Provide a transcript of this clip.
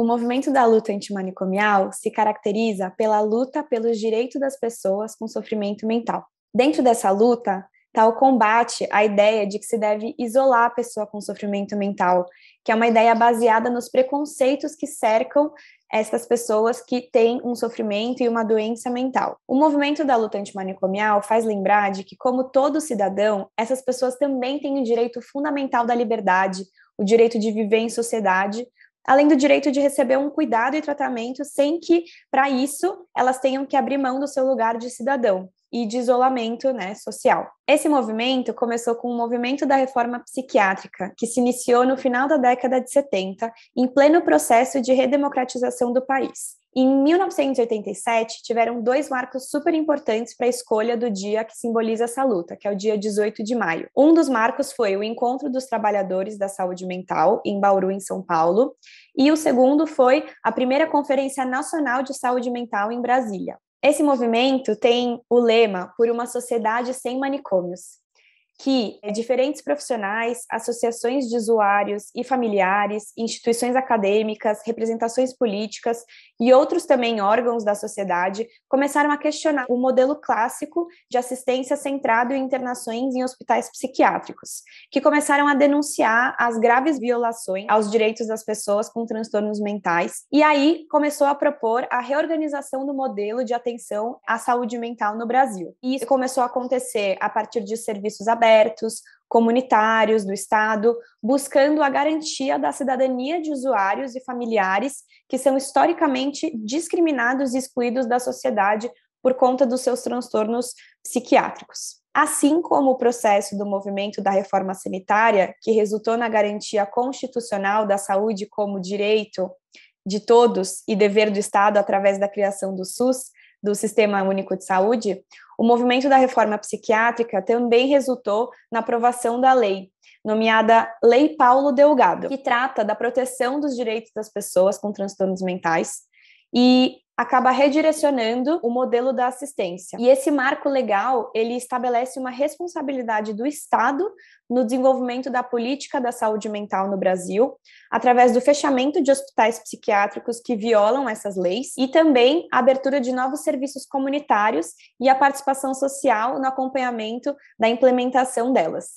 O movimento da luta antimanicomial se caracteriza pela luta pelos direitos das pessoas com sofrimento mental. Dentro dessa luta, está o combate à ideia de que se deve isolar a pessoa com sofrimento mental, que é uma ideia baseada nos preconceitos que cercam essas pessoas que têm um sofrimento e uma doença mental. O movimento da luta antimanicomial faz lembrar de que, como todo cidadão, essas pessoas também têm o direito fundamental da liberdade, o direito de viver em sociedade, além do direito de receber um cuidado e tratamento sem que, para isso, elas tenham que abrir mão do seu lugar de cidadão e de isolamento né, social. Esse movimento começou com o movimento da reforma psiquiátrica, que se iniciou no final da década de 70, em pleno processo de redemocratização do país. Em 1987, tiveram dois marcos super importantes para a escolha do dia que simboliza essa luta, que é o dia 18 de maio. Um dos marcos foi o Encontro dos Trabalhadores da Saúde Mental, em Bauru, em São Paulo, e o segundo foi a primeira Conferência Nacional de Saúde Mental em Brasília. Esse movimento tem o lema Por uma Sociedade Sem Manicômios, que eh, diferentes profissionais, associações de usuários e familiares, instituições acadêmicas, representações políticas e outros também órgãos da sociedade começaram a questionar o modelo clássico de assistência centrado em internações em hospitais psiquiátricos, que começaram a denunciar as graves violações aos direitos das pessoas com transtornos mentais, e aí começou a propor a reorganização do modelo de atenção à saúde mental no Brasil. E isso começou a acontecer a partir de serviços abertos abertos, comunitários do Estado, buscando a garantia da cidadania de usuários e familiares que são historicamente discriminados e excluídos da sociedade por conta dos seus transtornos psiquiátricos. Assim como o processo do movimento da reforma sanitária, que resultou na garantia constitucional da saúde como direito de todos e dever do Estado através da criação do SUS, do Sistema Único de Saúde, o movimento da reforma psiquiátrica também resultou na aprovação da lei, nomeada Lei Paulo Delgado, que trata da proteção dos direitos das pessoas com transtornos mentais e acaba redirecionando o modelo da assistência. E esse marco legal, ele estabelece uma responsabilidade do Estado no desenvolvimento da política da saúde mental no Brasil, através do fechamento de hospitais psiquiátricos que violam essas leis e também a abertura de novos serviços comunitários e a participação social no acompanhamento da implementação delas.